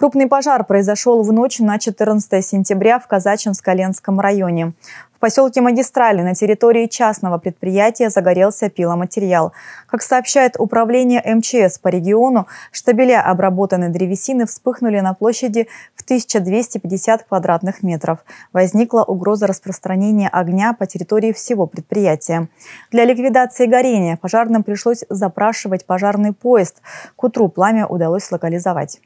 Крупный пожар произошел в ночь на 14 сентября в Казачьем-Скаленском районе. В поселке Магистрали на территории частного предприятия загорелся пиломатериал. Как сообщает управление МЧС по региону, штабеля обработанной древесины вспыхнули на площади в 1250 квадратных метров. Возникла угроза распространения огня по территории всего предприятия. Для ликвидации горения пожарным пришлось запрашивать пожарный поезд. К утру пламя удалось локализовать.